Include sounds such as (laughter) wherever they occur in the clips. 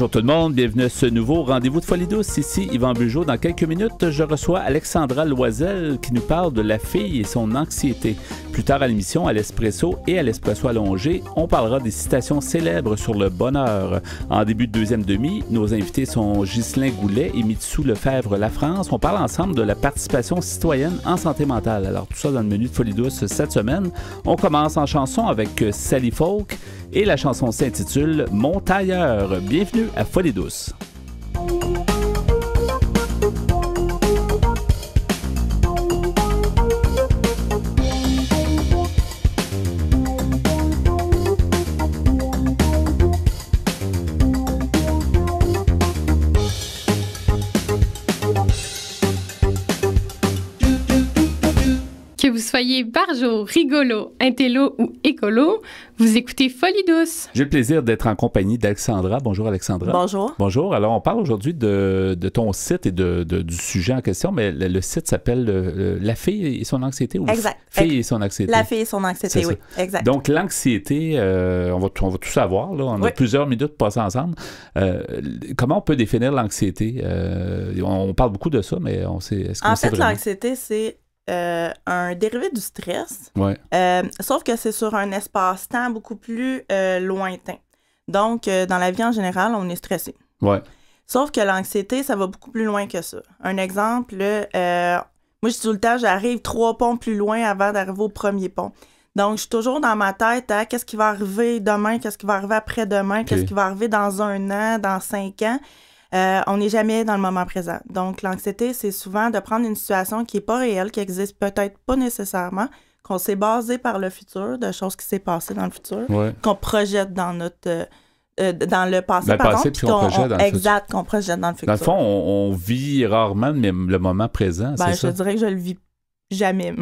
Bonjour tout le monde, bienvenue à ce nouveau rendez-vous de Folie douce. Ici Yvan Bugeaud. Dans quelques minutes, je reçois Alexandra Loisel qui nous parle de la fille et son anxiété. Plus tard à l'émission, à l'Espresso et à l'Espresso allongé, on parlera des citations célèbres sur le bonheur. En début de deuxième demi, nos invités sont Ghislain Goulet et Mitsou Lefebvre La France. On parle ensemble de la participation citoyenne en santé mentale. Alors tout ça dans le menu de Folie douce cette semaine. On commence en chanson avec Sally Folk et la chanson s'intitule Mon tailleur. Bienvenue à Folie douce. soyez barjo, rigolo, intello ou écolo, vous écoutez Folie douce. J'ai le plaisir d'être en compagnie d'Alexandra. Bonjour Alexandra. Bonjour. Bonjour. Alors on parle aujourd'hui de, ton site et de, du sujet en question, mais le, site s'appelle euh, euh, La fille et son anxiété ou Exact. Fille et son anxiété. La fille et son anxiété, oui. Exact. Donc l'anxiété, euh, on, va, on va tout savoir, là. on a plusieurs minutes passées ensemble. comment on peut définir l'anxiété? on parle beaucoup de ça, mais on sait... -ce en fait, l'anxiété, c'est euh, un dérivé du stress, euh, sauf que c'est sur un espace-temps beaucoup plus euh, lointain. Donc, dans la vie en général, on est stressé. Sauf que l'anxiété, ça va beaucoup plus loin que ça. Un exemple, moi, je tout le temps, j'arrive trois ponts plus loin avant d'arriver au premier pont. Donc, je suis toujours dans ma tête à qu'est-ce qui va arriver demain, qu'est-ce qui va arriver après-demain, qu'est-ce qui va arriver dans un an, dans cinq ans. Euh, on n'est jamais dans le moment présent. Donc, l'anxiété, c'est souvent de prendre une situation qui n'est pas réelle, qui existe peut-être pas nécessairement, qu'on s'est basé par le futur, de choses qui s'est passées dans le futur, qu'on projette dans notre... Euh, euh, dans le passé, dans le passé puis qu'on projette dans le Exact, qu'on projette dans le futur. Dans le fond, on, vit rarement le moment présent, ben, Je dirais que je le vis jamais.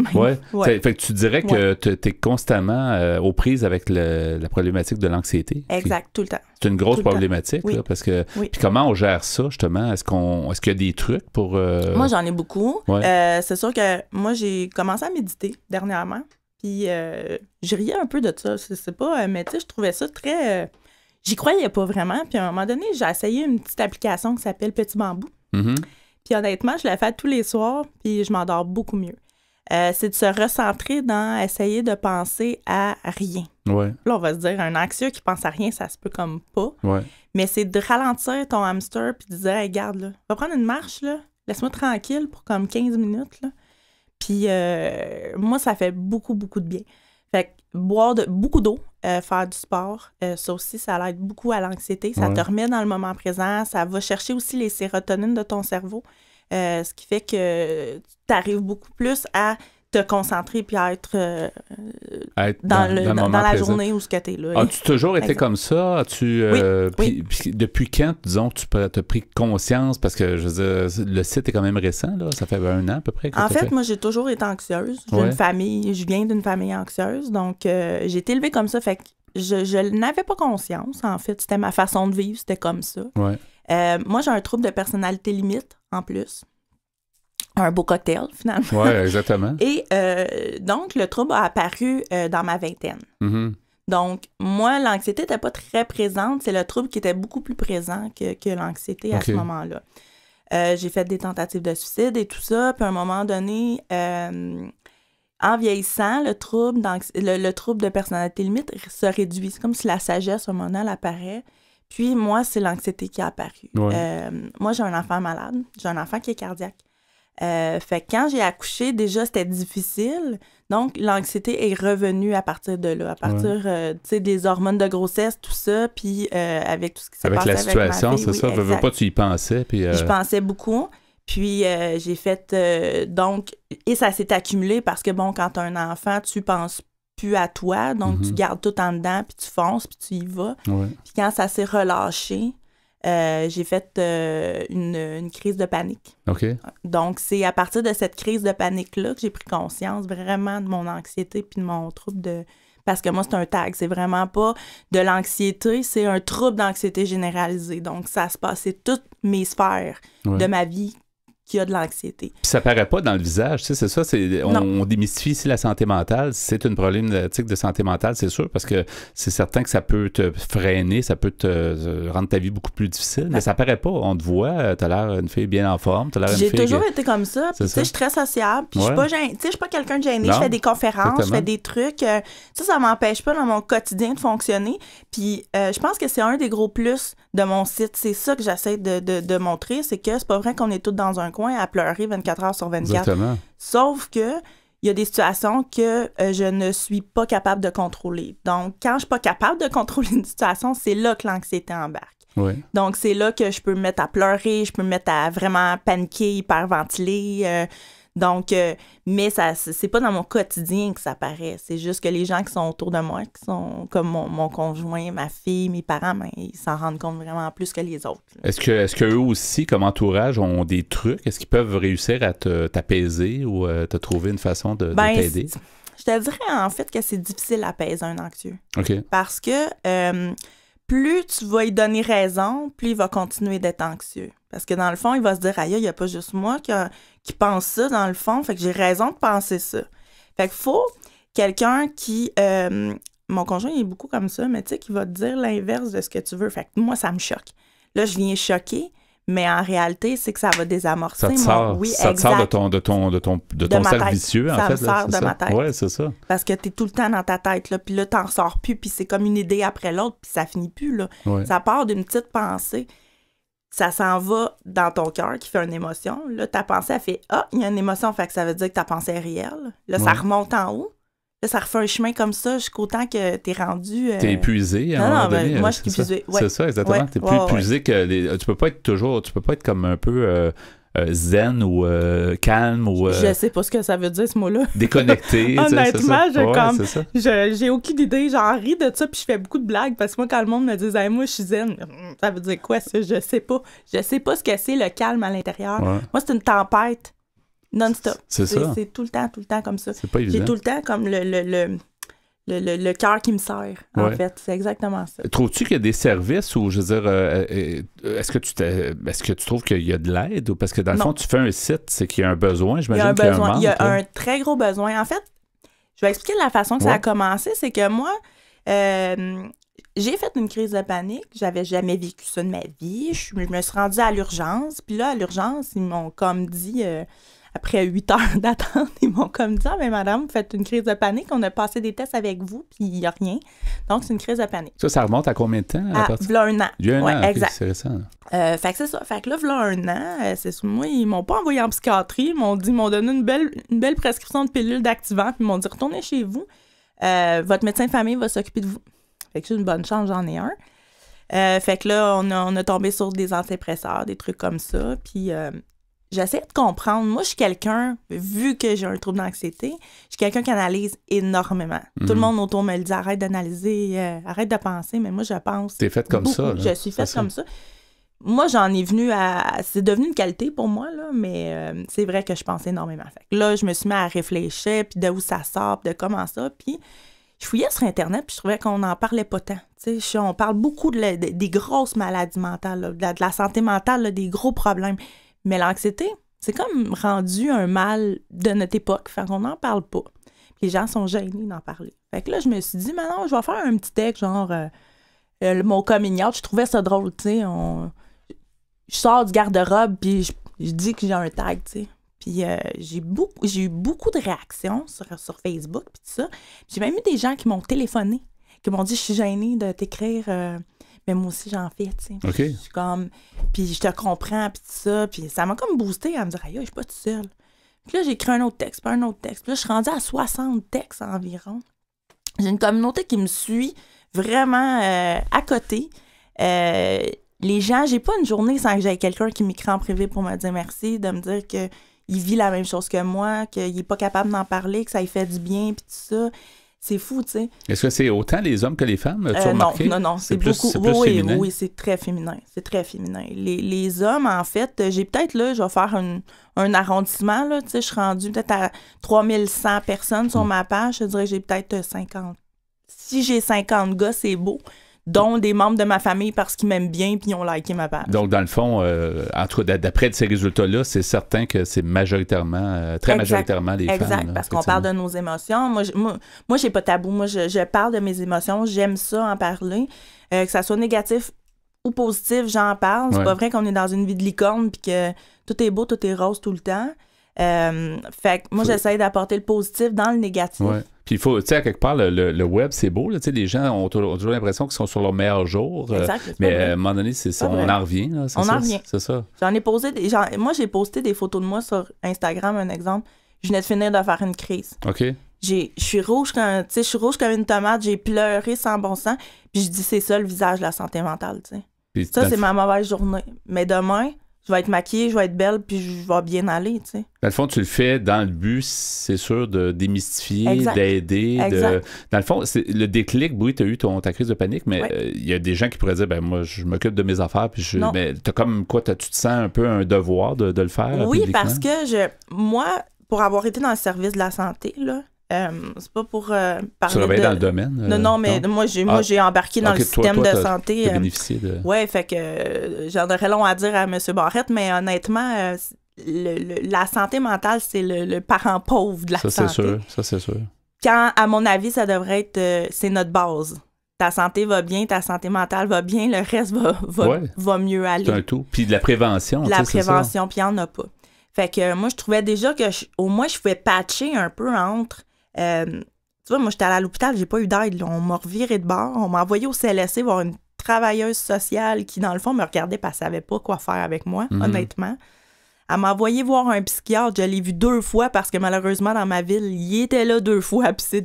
Fait tu dirais que tu es constamment euh, aux prises avec la problématique de l'anxiété. Exact, tout le temps. C'est une grosse problématique parce que comment on gère ça justement Est-ce qu'on est-ce qu'il y a des trucs pour euh, Moi, j'en ai beaucoup. Euh, c'est sûr que moi j'ai commencé à méditer dernièrement. Puis je riais un peu de ça, c'est pas mais tu sais je trouvais ça très j'y croyais pas vraiment. Puis à un moment donné, j'ai essayé une petite application qui s'appelle Petit Bambou. Mm-hmm. Puis honnêtement, je la fais tous les soirs, puis je m'endors beaucoup mieux. Euh, c'est de se recentrer dans essayer de penser à rien. Là, on va se dire, un anxieux qui pense à rien, ça se peut comme pas. Mais c'est de ralentir ton hamster puis de dire, regarde, va prendre une marche, Laisse-moi tranquille pour comme 15 minutes, Puis euh, moi, ça fait beaucoup, beaucoup de bien. Fait que boire beaucoup d'eau, euh, faire du sport, ça aussi, ça aide beaucoup à l'anxiété. Ça te remet dans le moment présent. Ça va chercher aussi les sérotonines de ton cerveau. Euh, ce qui fait que tu arrives beaucoup plus à te concentrer puis à être, euh, dans, la journée où ce que t'es là. As-tu toujours été comme ça? tu euh, depuis quand, disons, tu as pris conscience? Parce que, le site est quand même récent, là. Ça fait un an à peu près. en fait, moi, j'ai toujours été anxieuse. J'ai une famille, je viens d'une famille anxieuse. Donc, j'ai été élevée comme ça. Fait que je, n'avais pas conscience, en fait. C'était ma façon de vivre, c'était comme ça. Ouais. Euh, moi, j'ai un trouble de personnalité limite, en plus. Un beau cocktail, finalement. Oui, exactement. (laughs) Et euh, donc, le trouble a apparu euh, dans ma vingtaine. Mm-hmm. Donc, moi, l'anxiété n'était pas très présente. C'est le trouble qui était beaucoup plus présent que, l'anxiété à ce moment-là. j'ai fait des tentatives de suicide et tout ça. Puis, à un moment donné, en vieillissant, le trouble, le, le trouble de personnalité limite se réduit. C'est comme si la sagesse, au moment donné, elle apparaît. Puis moi, c'est l'anxiété qui est apparue. Euh, moi, j'ai un enfant malade, j'ai un enfant qui est cardiaque. Euh, fait quand j'ai accouché, déjà, c'était difficile. Donc, l'anxiété est revenue à partir de là, à partir euh, des hormones de grossesse, tout ça, puis avec tout ce qui s'est passé. avec la situation, c'est ça? Je veux pas, tu y pensais. Je pensais beaucoup. Puis, j'ai fait donc, et ça s'est accumulé parce que, bon, quand tu as un enfant, tu penses plus à toi. Donc, tu mhm. gardes tout en dedans, puis tu fonces, puis tu y vas. Puis quand ça s'est relâché, euh, j'ai fait euh, une, crise de panique. Donc, c'est à partir de cette crise de panique-là que j'ai pris conscience vraiment de mon anxiété puis de mon trouble de. Parce que moi, c'est un tag. C'est vraiment pas de l'anxiété, c'est un trouble d'anxiété généralisé. Donc, ça se passait toutes mes sphères de ma vie qui a de l'anxiété. Puis ça paraît pas dans le visage, tu sais, c'est ça. C'est, on, démystifie ici la santé mentale. C'est une problématique de santé mentale, c'est sûr, parce que c'est certain que ça peut te freiner, ça peut te euh, rendre ta vie beaucoup plus difficile, mais ça paraît pas. On te voit, euh, tu as l'air une fille bien en forme, t'as l'air une J'ai toujours été comme ça. Puis, je suis très sociable. Puis, je suis pas, quelqu'un de gêné. Je fais des conférences, je fais des trucs. Euh, ça, ça m'empêche pas dans mon quotidien de fonctionner. Puis, je pense que c'est un des gros plus de mon site. C'est ça que j'essaie de, montrer, c'est que c'est pas vrai qu'on est tous dans un à pleurer 24 heures sur 24. Sauf que il y a des situations que euh, je ne suis pas capable de contrôler. Donc, quand je suis pas capable de contrôler une situation, c'est là que l'anxiété embarque. Donc, c'est là que je peux me mettre à pleurer, je peux me mettre à vraiment paniquer, hyperventiler. Euh, donc, euh, mais ça, c'est pas dans mon quotidien que ça apparaît. C'est juste que les gens qui sont autour de moi, qui sont comme mon, conjoint, ma fille, mes parents, ben, ils s'en rendent compte vraiment plus que les autres. Est-ce que, est-ce qu'eux aussi, comme entourage, ont des trucs? Est-ce qu'ils peuvent réussir à t'apaiser ou euh, te trouver une façon de, ben, t'aider? Je te dirais en fait que c'est difficile d'apaiser un anxieux. OK. Parce que euh, plus tu vas lui donner raison, plus il va continuer d'être anxieux. Parce que dans le fond, il va se dire, aïe, il n'y a pas juste moi qui, qui, pense ça, dans le fond, fait que j'ai raison de penser ça. Fait que faut quelqu'un qui. Euh, mon conjoint, il est beaucoup comme ça, mais tu sais, qui va te dire l'inverse de ce que tu veux. Fait que moi, ça me choque. Là, je viens choquer. Mais en réalité, c'est que ça va désamorcer. Ça te sort, de ton, de vicieux, en ça fait. Me sort de ma tête. Oui, c'est ça. Parce que tu es tout le temps dans ta tête, là, puis là, n'en sors plus, puis c'est comme une idée après l'autre, puis ça finit plus. Ça part d'une petite pensée ça s'en va dans ton cœur qui fait une émotion. Là, ta pensée, elle fait Ah, il y a une émotion, fait que ça veut dire que ta pensée est réelle. Là, ça remonte en haut. Là, ça refait un chemin comme ça jusqu'au temps que t'es rendu. Euh, t'es épuisé à non, un moment donné. Ben, hein, moi, je suis épuisé. C'est ça, exactement. T'es plus épuisé que. Tu peux pas être toujours. Tu peux pas être comme un peu. Euh, euh, zen ou euh, calme ou euh, je sais pas ce que ça veut dire ce mot-là déconnecté honnêtement je j'ai aucune idée j'en ris de ça puis je fais beaucoup de blagues parce que moi quand le monde me dit moi je suis zen hmm, ça veut dire quoi ça je sais pas je sais pas ce que c'est le calme à l'intérieur moi c'est une tempête non-stop c'est ça c'est tout le temps tout le temps comme ça c'est pas évident j'ai tout le temps comme le, le le, cœur qui me sert, en fait. C'est exactement ça. Trouves-tu qu'il y a des services ou, je veux dire, euh, euh, est-ce que tu est que tu trouves qu'il y a de l'aide ou parce que dans le fond, tu fais un site, c'est qu'il y a un besoin, j'imagine qu'il y a un besoin. Il y a, un, très gros besoin. En fait, je vais expliquer la façon que ça a commencé. C'est que moi, euh, j'ai fait une crise de panique. J'avais jamais vécu ça de ma vie. Je, je me suis rendue à l'urgence. Puis là, à l'urgence, ils m'ont comme dit après huit heures (laughs) d'attente, ils m'ont comme dit ah, mais ben, madame, vous faites une crise de panique, on a passé des tests avec vous, puis il n'y a rien. Donc, c'est une crise de panique. Ça, ça remonte à combien de temps? À, ah, partir... un an. an, exact. c'est récent. Euh, fait que c'est ça. Fait que là, là un an, euh, c'est moi, ils m'ont pas envoyé en psychiatrie, ils m'ont dit, m'ont donné une belle, belle prescription de pilules d'activant, puis ils m'ont dit, retournez chez vous, euh, votre médecin de famille va s'occuper de vous. Fait que j'ai une bonne chance, j'en ai un. fait que là, on a, on a, tombé sur des antidépresseurs, des trucs comme ça. Puis j'essaie de comprendre. Moi, je suis quelqu'un, vu que j'ai un trouble d'anxiété, je suis quelqu'un qui analyse énormément. Tout le mhm. monde autour me le dit arrête d'analyser, euh, arrête de penser, mais moi, je pense. T'es faite comme ça. je suis faite comme ça. Moi, j'en ai venu à. C'est devenu une qualité pour moi, là, mais euh, c'est vrai que je pense énormément. là, je me suis mis à réfléchir, puis de où ça sort, puis de comment ça. Puis je fouillais sur Internet, puis je trouvais qu'on n'en parlait pas tant. on parle beaucoup de des grosses maladies mentales, de, la, santé mentale, des gros problèmes. Mais l'anxiété, c'est comme rendu un mal de notre époque, fait qu'on n'en parle pas. Puis les gens sont gênés d'en parler. Fait que là, je me suis dit, maintenant, je vais faire un petit texte, genre, euh, euh, mon coming je trouvais ça drôle, tu sais. Je sors du garde-robe, puis je, dis que j'ai un tag, tu sais. Puis euh, j'ai, beaucoup, j'ai eu beaucoup de réactions sur, sur Facebook, puis tout ça. J'ai même eu des gens qui m'ont téléphoné, qui m'ont dit, je suis gênée de t'écrire mais moi aussi, j'en fais, tu sais. Je suis comme, puis je te comprends, puis tout ça. Puis ça m'a comme boosté à me dire, aïe, je suis pas toute seule. Puis là, j'ai écrit un autre texte, pas un autre texte. Puis là, je suis rendue à 60 textes environ. J'ai une communauté qui me suit vraiment euh, à côté. Euh, les gens, j'ai pas une journée sans que j'aie quelqu'un qui m'écrit en privé pour me dire merci, de me dire que il vit la même chose que moi, qu'il est pas capable d'en parler, que ça lui fait du bien, puis tout ça. C'est fou, tu sais. Est-ce que c'est autant les hommes que les femmes? Euh, non, non, non. C'est beaucoup. Plus oui, oui, c'est très féminin. C'est très féminin. Les, hommes, en fait, euh, j'ai peut-être, là, je vais faire un, arrondissement, là. Tu sais, je suis rendue peut-être à 3100 personnes sur mm. ma page. Je dirais que j'ai peut-être 50. Euh, si j'ai 50 gars, c'est beau dont des membres de ma famille parce qu'ils m'aiment bien puis ils ont liké ma page. Donc, dans le fond, euh, en d'après ces résultats-là, c'est certain que c'est majoritairement, euh, très majoritairement des femmes. Exact, parce qu'on parle de nos émotions. Moi, je, moi, j'ai pas tabou. Moi, je, parle de mes émotions. J'aime ça en parler. Euh, que ça soit négatif ou positif, j'en parle. C'est pas vrai qu'on est dans une vie de licorne puis que tout est beau, tout est rose tout le temps. Euh, fait que moi, j'essaie d'apporter le positif dans le négatif. Puis il faut, tu sais, à quelque part, le, web, c'est beau. sais, les gens ont, toujours l'impression qu'ils sont sur leur meilleur jour. Euh, mais à un moment donné, c'est on en revient. Là, on en revient. C'est ça. J'en ai posé des, moi, j'ai posté des photos de moi sur Instagram, un exemple. Je venais de finir de faire une crise. OK. Je suis rouge, rouge comme une tomate, j'ai pleuré sans bon sens. Puis je dis, c'est ça le visage de la santé mentale. Puis ça, c'est ma mauvaise journée. Mais demain, je vais être maquillée, je vais être belle, puis je vais bien aller, tu sais. Dans le fond, tu le fais dans le but, c'est sûr, de démystifier, d'aider. De... Dans le fond, le déclic, oui, tu as eu ta crise de panique, mais il euh, y a des gens qui pourraient dire, ben moi, je m'occupe de mes affaires, puis je... Mais as comme quoi, tu te sens un peu un devoir de, de le faire? Oui, parce que je, moi, pour avoir été dans le service de la santé, là, euh, c'est pas pour euh, parler. Tu travailles dans le domaine? Euh, non, non, mais moi, j'ai, moi, ah, j'ai embarqué dans le système de santé. bénéficié de... Ouais, fait que j'en aurais long à dire à M. Barrette, mais honnêtement, la santé mentale, c'est le, parent pauvre de la santé. Ça, c'est sûr. Ça, c'est sûr. Quand, à mon avis, ça devrait être. c'est notre base. Ta santé va bien, ta santé mentale va bien, le reste va, mieux aller. C'est un tout. Puis de la prévention. la prévention, puis il n'y en a pas. Fait que moi, je trouvais déjà que au moins, je pouvais patcher un peu entre euh, tu vois, moi, j'étais à l'hôpital, j'ai pas eu d'aide. On m'a reviré de bord. On m'a envoyé au CLSC voir une travailleuse sociale qui, dans le fond, me regardait parce qu'elle savait pas quoi faire avec moi, mhm. honnêtement. Elle m'a envoyé voir un psychiatre. Je l'ai vu deux fois parce que malheureusement, dans ma ville, il était là deux fois, puis c'est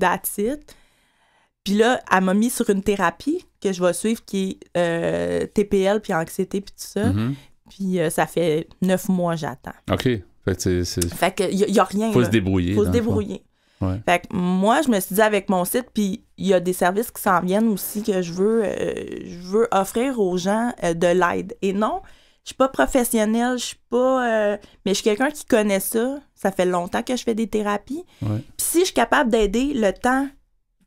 Puis là, elle m'a mis sur une thérapie que je vais suivre qui est euh, TPL, puis anxiété, puis tout ça. Mhm. Puis euh, ça fait neuf mois, j'attends. OK. Fait que c'est. Fait y a, rien. Faut se débrouiller. Faut se débrouiller. Fait que moi, je me suis dit avec mon site, puis il y a des services qui s'en viennent aussi que je veux, euh, je veux offrir aux gens euh, de l'aide. Et non, je suis pas professionnelle, je suis pas. Euh, mais je suis quelqu'un qui connaît ça. Ça fait longtemps que je fais des thérapies. Puis si je suis capable d'aider le temps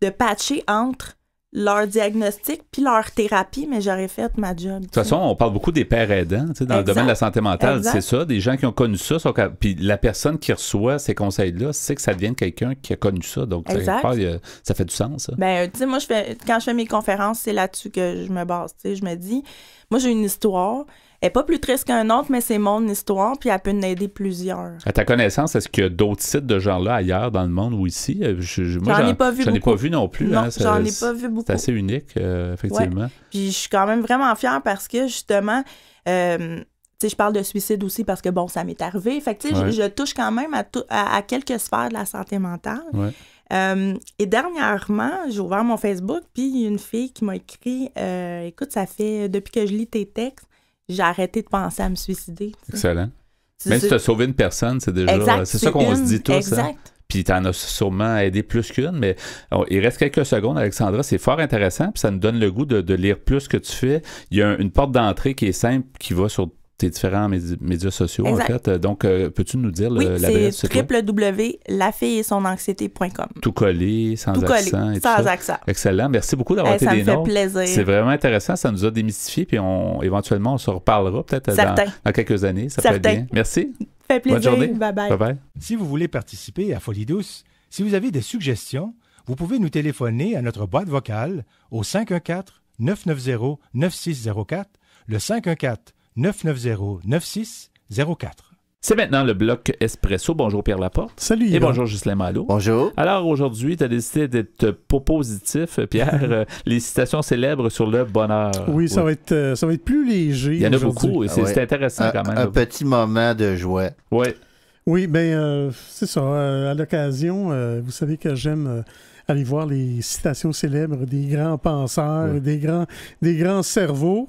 de patcher entre leur diagnostic puis leur thérapie, mais j'aurais fait ma job. De toute façon, on parle beaucoup des pères aidants, dans le domaine de la santé mentale, c'est ça, des gens qui ont connu ça, puis la personne qui reçoit ces conseils-là, c'est que ça devient quelqu'un qui a connu ça, donc ça fait du sens. Ben, tu sais, moi, quand je fais mes conférences, c'est là-dessus que je me base, je me dis, moi, j'ai une histoire, elle n'est pas plus triste qu'un autre, mais c'est mon histoire, puis elle peut nous aider plusieurs. À ta connaissance, est-ce qu'il y a d'autres sites de genre-là ailleurs dans le monde ou ici? Euh, je, j'en ai pas vu J'en ai pas vu non plus. Hein, j'en ai pas vu beaucoup. C'est assez unique, euh, effectivement. Puis je suis quand même vraiment fière parce que, justement... Euh, je parle de suicide aussi parce que, bon, ça m'est arrivé. Fait que, tu je, je, touche quand même à, à, quelques sphères de la santé mentale. Euh, et dernièrement, j'ai ouvert mon Facebook, puis une fille qui m'a écrit Écoute, ça fait depuis que je lis tes textes, j'ai arrêté de penser à me suicider. Excellent. Même si tu as sauvé une personne, c'est déjà. C'est ça qu'on se dit tous. Hein. Puis tu en as sûrement aidé plus qu'une, mais il reste quelques secondes, Alexandra. C'est fort intéressant, puis ça nous donne le goût de, lire plus que tu fais. Il y a une porte d'entrée qui est simple, qui va sur tes différents médias sociaux, en fait. Euh, donc, euh, peux-tu nous dire oui, l'adresse? c'est Tout collé, sans tout collé, sans accent. Excellent. Merci beaucoup d'avoir eh, été Ça me fait plaisir. C'est vraiment intéressant. Ça nous a démystifié, puis on, éventuellement, on se reparlera peut-être dans, quelques années. Ça peut être bien. Merci. Fait plaisir. Bye bye. Si vous voulez participer à Folie douce, si vous avez des suggestions, vous pouvez nous téléphoner à notre boîte vocale au 514 990 9604, le 514 990-9604. C'est maintenant le bloc Espresso. Bonjour Pierre Laporte. Salut. Et bonjour Justin Malo. Bonjour. Alors aujourd'hui, tu as décidé d'être positif, Pierre. (laughs) Euh, les citations célèbres sur le bonheur. Oui, ça, Va, être, euh, ça va être plus léger. Il y en a beaucoup ah c'est intéressant un, quand même. Un petit moment de joie. Oui. Oui, bien, euh, c'est ça. à l'occasion, vous savez que j'aime aller voir les citations célèbres des grands penseurs, des, grands, des grands cerveaux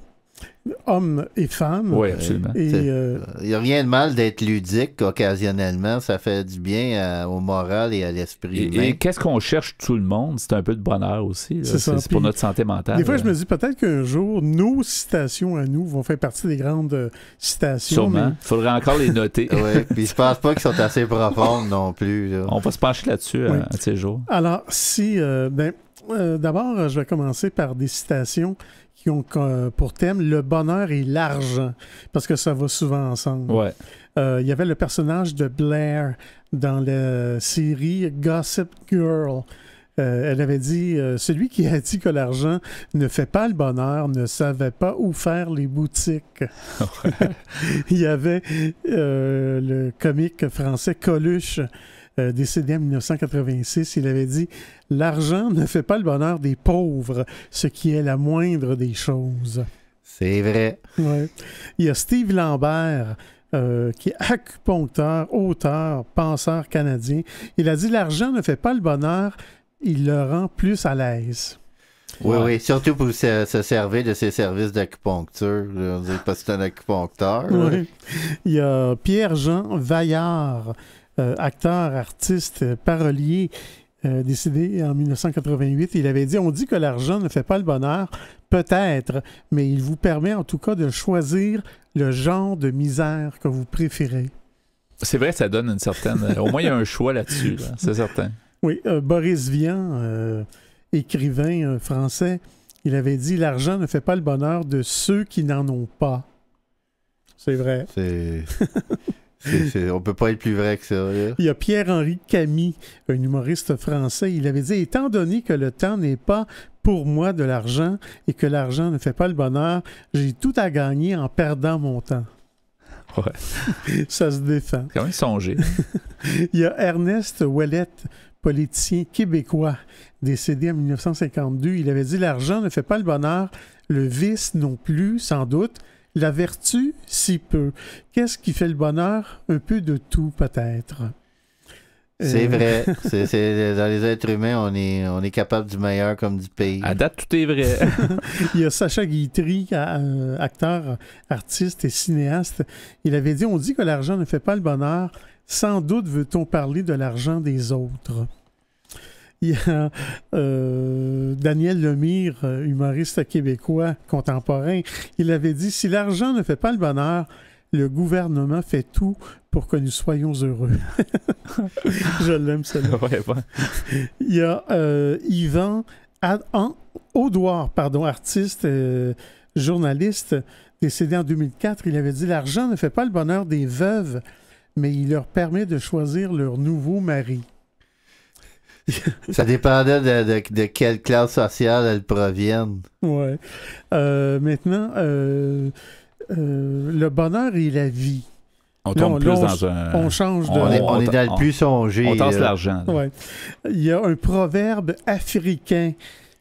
hommes et femmes. Oui, absolument. Euh, Il n'y a rien de mal d'être ludique occasionnellement. Ça fait du bien au moral et à l'esprit. Et, qu'est-ce qu'on cherche tout le monde? C'est un peu de bonheur aussi. C'est pour notre santé mentale. Des fois, je me dis peut-être qu'un jour, nos citations à nous vont faire partie des grandes euh, citations. Sûrement. Il faudrait encore les noter. (laughs) oui, puis je pense pas qu'elles sont assez profondes non plus. On va se pencher là-dessus euh, à, ces jours. Alors, si... Ben, d'abord, je vais commencer par des citations qui ont pour thème le bonheur et l'argent, parce que ça va souvent ensemble. Euh, il y avait le personnage de Blair dans la série Gossip Girl. Euh, elle avait dit euh, Celui qui a dit que l'argent ne fait pas le bonheur ne savait pas où faire les boutiques. (laughs) (laughs) il y avait le comique français Coluche euh, décédé en 1986, il avait dit L'argent ne fait pas le bonheur des pauvres, ce qui est la moindre des choses. C'est vrai. Il y a Steve Lambert. Euh, qui est acupuncteur, auteur, penseur canadien. Il a dit l'argent ne fait pas le bonheur, il le rend plus à l'aise. Oui, oui, surtout pour se, servir de ses services d'acupuncture, parce que c'est un acupuncteur. Il y a Pierre-Jean Vaillard, euh, acteur, artiste, euh, parolier, euh, décédé en 1988. Il avait dit, on dit que l'argent ne fait pas le bonheur, peut-être, mais il vous permet en tout cas de choisir le genre de misère que vous préférez. C'est vrai, ça donne une certaine... Au moins, il y a un (laughs) choix là-dessus, c'est certain. Oui, Boris Vian, écrivain français, il avait dit, l'argent ne fait pas le bonheur de ceux qui n'en ont pas. C'est vrai. C'est... (laughs) On peut pas être plus vrai que ça. Il y a Pierre-Henri Camille, un humoriste français. Il avait dit Étant donné que le temps n'est pas pour moi de l'argent et que l'argent ne fait pas le bonheur, j'ai tout à gagner en perdant mon temps. (laughs) ça se défend. quand (laughs) Il y a Ernest Ouellette, politicien québécois, décédé en 1952. Il avait dit L'argent ne fait pas le bonheur, le vice non plus, sans doute. La vertu, si peu. Qu'est-ce qui fait le bonheur Un peu de tout, peut-être. C'est euh. vrai. (laughs) dans les êtres humains, on est, on est capable du meilleur comme du pays. À date, tout est vrai. (laughs) il y a Sacha Guitry, acteur, artiste et cinéaste. Il avait dit On dit que l'argent ne fait pas le bonheur. Sans doute veut-on parler de l'argent des autres. (laughs) Il y a euh, Daniel Lemire, euh, humoriste québécois contemporain, il avait dit Si l'argent ne fait pas le bonheur, le gouvernement fait tout pour que nous soyons heureux. (laughs) Je l'aime, ça (laughs) Il y a euh, Yvan Audouard, pardon, artiste, journaliste, décédé en 2004. Il avait dit L'argent ne fait pas le bonheur des veuves, mais il leur permet de choisir leur nouveau mari. (laughs) ça dépendait de, quelle classe sociale elles proviennent. Ouais. Euh, maintenant, euh, euh, le bonheur et la vie. On tombe plus dans un. On change de. On est, on est dans le plus songé. On tasse l'argent. Ouais. Il y a un proverbe africain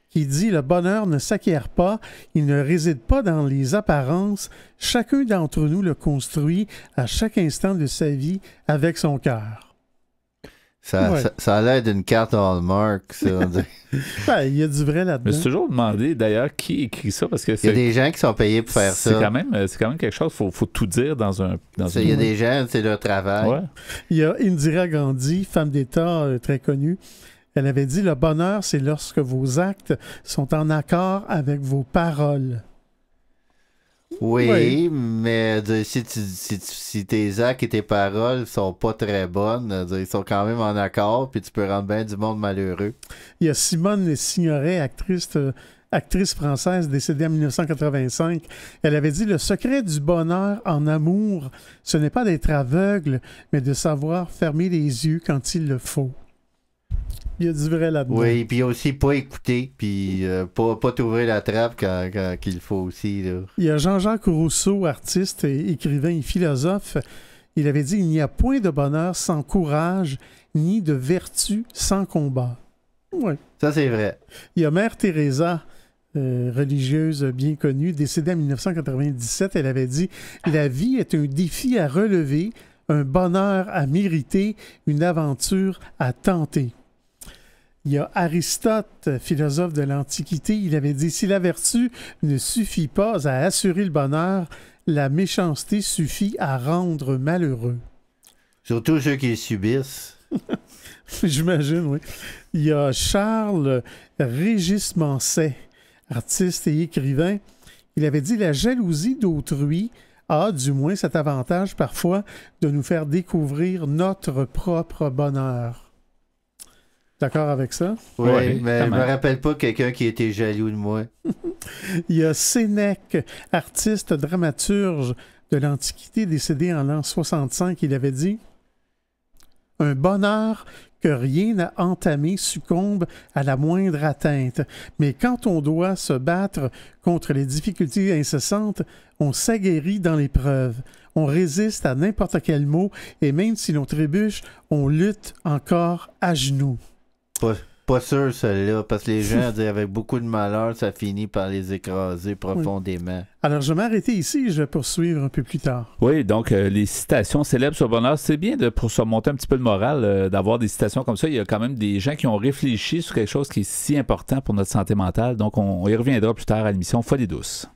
qui dit Le bonheur ne s'acquiert pas, il ne réside pas dans les apparences. Chacun d'entre nous le construit à chaque instant de sa vie avec son cœur. Ça, a l'air d'une carte Hallmark, ça. (laughs) Ben, il y a du vrai là-dedans. Mais c'est toujours demandé, d'ailleurs, qui écrit ça, parce que Il y a des gens qui sont payés pour faire ça. C'est quand même, c'est quand même quelque chose, faut, faut tout dire dans un... Dans Il y a des gens, c'est leur travail. Il y a Indira Gandhi, femme d'État euh, très connue, elle avait dit, le bonheur, c'est lorsque vos actes sont en accord avec vos paroles. Oui, mais si, tes actes et tes paroles sont pas très bonnes, ils sont quand même en accord, puis tu peux rendre bien du monde malheureux. Il y a Simone Signoret, actrice, euh, actrice française décédée en 1985. Elle avait dit Le secret du bonheur en amour, ce n'est pas d'être aveugle, mais de savoir fermer les yeux quand il le faut. Il y a du vrai là-dedans. Oui, puis aussi pas écouter, puis euh, pas, pas la trappe quand, faut aussi. Il y a Jean-Jacques Rousseau, artiste, écrivain et philosophe. Il avait dit Il n'y a point de bonheur sans courage, ni de vertu sans combat. Oui. Ça, c'est vrai. Il y a Mère Teresa, euh, religieuse bien connue, décédée en 1997. Elle avait dit La vie est un défi à relever, un bonheur à mériter, une aventure à tenter. Il y a Aristote, philosophe de l'Antiquité, il avait dit, si la vertu ne suffit pas à assurer le bonheur, la méchanceté suffit à rendre malheureux. Surtout ceux qui subissent. (laughs) J'imagine, oui. Il y a Charles Régis Manset, artiste et écrivain. Il avait dit La jalousie d'autrui a du moins cet avantage parfois de nous faire découvrir notre propre bonheur d'accord avec ça? Oui, mais je ne me rappelle pas quelqu'un qui était jaloux de moi. (laughs) Il y a Sénèque, artiste dramaturge de l'Antiquité, décédé en l'an 65. Il avait dit Un bonheur que rien n'a entamé succombe à la moindre atteinte. Mais quand on doit se battre contre les difficultés incessantes, on s'aguerrit dans l'épreuve. On résiste à n'importe quel mot et même si l'on trébuche, on lutte encore à genoux. Pas, sûr, celle-là, parce que les gens, (laughs) avec beaucoup de malheur, ça finit par les écraser profondément. Alors, je vais m'arrêter ici, je vais poursuivre un peu plus tard. Oui, donc euh, les citations célèbres sur Bonheur, c'est bien de, pour se un petit peu le moral, euh, d'avoir des citations comme ça. Il y a quand même des gens qui ont réfléchi sur quelque chose qui est si important pour notre santé mentale, donc on, y reviendra plus tard à l'émission Folie douce. douces.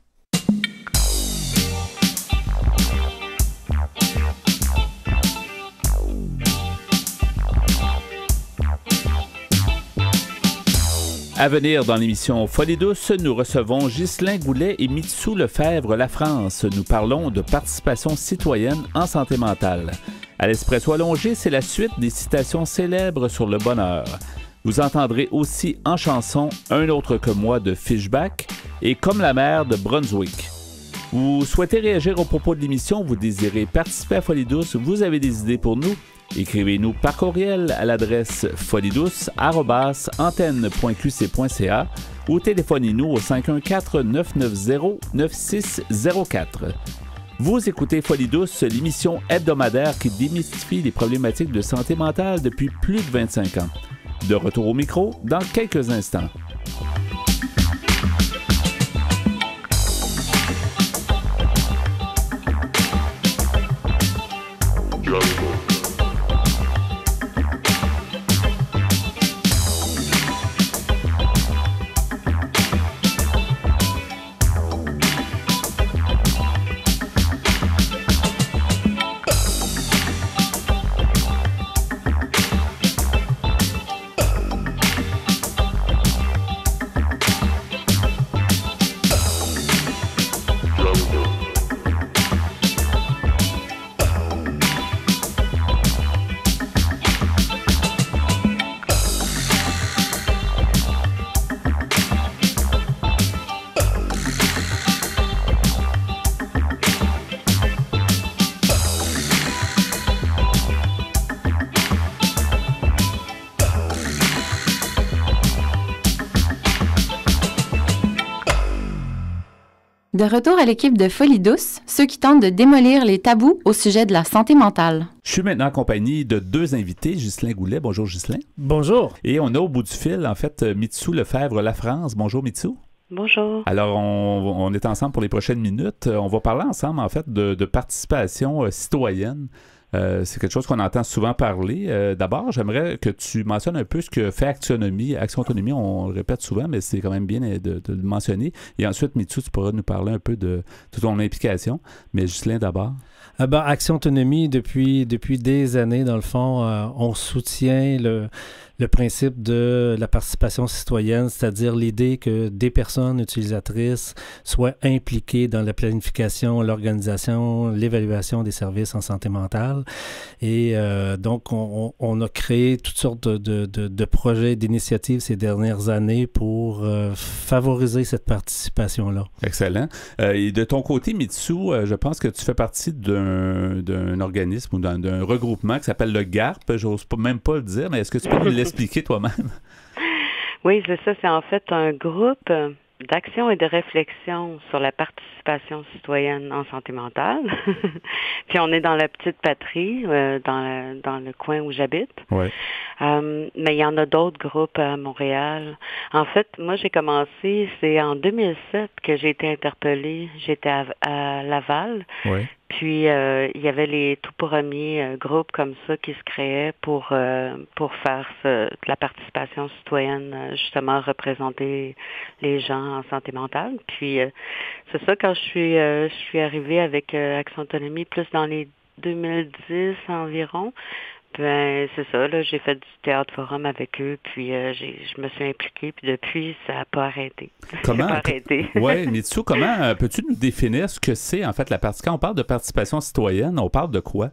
À venir dans l'émission Folie douce, nous recevons Ghislain Goulet et Mitsou Lefebvre La France. Nous parlons de participation citoyenne en santé mentale. À l'espresso allongé, c'est la suite des citations célèbres sur le bonheur. Vous entendrez aussi en chanson Un autre que moi de Fishback et Comme la mer de Brunswick. Vous souhaitez réagir au propos de l'émission, vous désirez participer à Folie douce, vous avez des idées pour nous, Écrivez-nous par courriel à l'adresse foliedouce.antenne.qc.ca ou téléphonez-nous au 514-990-9604. Vous écoutez Folie l'émission hebdomadaire qui démystifie les problématiques de santé mentale depuis plus de 25 ans. De retour au micro dans quelques instants. De retour à l'équipe de Folie Douce, ceux qui tentent de démolir les tabous au sujet de la santé mentale. Je suis maintenant en compagnie de deux invités, Ghislain Goulet. Bonjour Ghislain. Bonjour. Et on a au bout du fil, en fait, Mitsou Lefebvre La France. Bonjour Mitsou. Bonjour. Alors, on, est ensemble pour les prochaines minutes. On va parler ensemble, en fait, de, de participation euh, citoyenne euh, c'est quelque chose qu'on entend souvent parler. Euh, d'abord, j'aimerais que tu mentionnes un peu ce que fait Autonomie. Action Autonomie, on le répète souvent, mais c'est quand même bien de, le mentionner. Et ensuite, Mitsu, tu pourras nous parler un peu de, ton implication. Mais Justin, d'abord. Euh, ben, Action Autonomie, depuis, depuis des années, dans le fond, on soutient le, le principe de la participation citoyenne, c'est-à-dire l'idée que des personnes utilisatrices soient impliquées dans la planification, l'organisation, l'évaluation des services en santé mentale. Et euh, donc, on, a créé toutes sortes de, projets, d'initiatives ces dernières années pour euh, favoriser cette participation-là. Excellent. Euh, et de ton côté, Mitsu, je pense que tu fais partie d'un organisme ou d'un regroupement qui s'appelle le GARP. J'ose même pas le dire, mais est-ce que tu peux nous (laughs) laisser toi-même. (laughs) Oui, c'est ça. C'est en fait un groupe d'action et de réflexion sur la participation citoyenne en santé mentale. (laughs) Puis on est dans la petite patrie, euh, dans, le, dans le coin où j'habite. Euh, mais il y en a d'autres groupes à Montréal. En fait, moi, j'ai commencé, c'est en 2007 que j'ai été interpellée. J'étais à, Laval. Ouais. Puis euh, il y avait les tout premiers euh, groupes comme ça qui se créaient pour euh, pour faire la participation citoyenne, justement représenter les gens en santé mentale. Puis c'est ça quand je suis je suis arrivée avec Action Autonomie plus dans les 2010 environ, ben c'est ça, là, j'ai fait du théâtre forum avec eux, puis euh, je me suis impliquée, puis depuis, ça n'a pas arrêté. (laughs) Comment? pas arrêté. (laughs) oui, comment euh, peux-tu nous définir ce que c'est en fait la partie? Quand on parle de participation citoyenne, on parle de quoi?